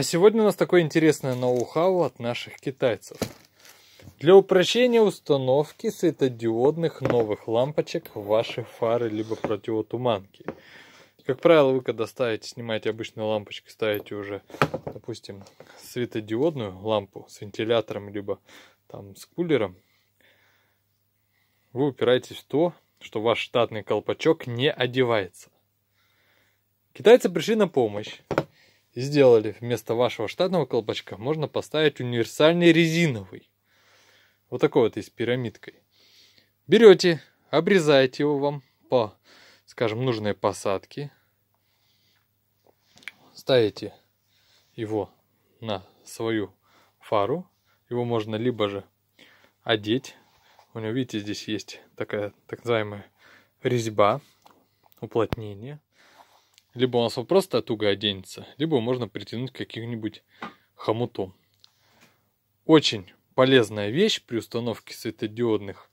А сегодня у нас такое интересное ноу-хау от наших китайцев. Для упрощения установки светодиодных новых лампочек в ваши фары либо противотуманки. Как правило, вы когда ставите, снимаете обычную лампочку, ставите уже, допустим, светодиодную лампу с вентилятором, либо там с кулером, вы упираетесь в то, что ваш штатный колпачок не одевается. Китайцы пришли на помощь сделали. Вместо вашего штатного колпачка можно поставить универсальный резиновый. Вот такой вот и с пирамидкой. Берете, обрезаете его вам по, скажем, нужной посадке. Ставите его на свою фару. Его можно либо же одеть. У него, видите, здесь есть такая так называемая резьба, уплотнение. Либо у нас просто туго оденется, либо можно притянуть каких нибудь хомутом. Очень полезная вещь при установке светодиодных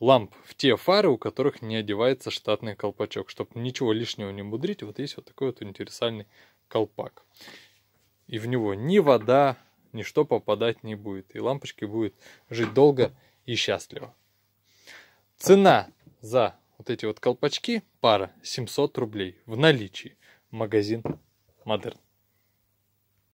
ламп в те фары, у которых не одевается штатный колпачок. Чтобы ничего лишнего не мудрить, вот есть вот такой вот универсальный колпак. И в него ни вода, ничто попадать не будет. И лампочки будет жить долго и счастливо. Цена за вот эти вот колпачки, пара 700 рублей в наличии. Магазин Модерн.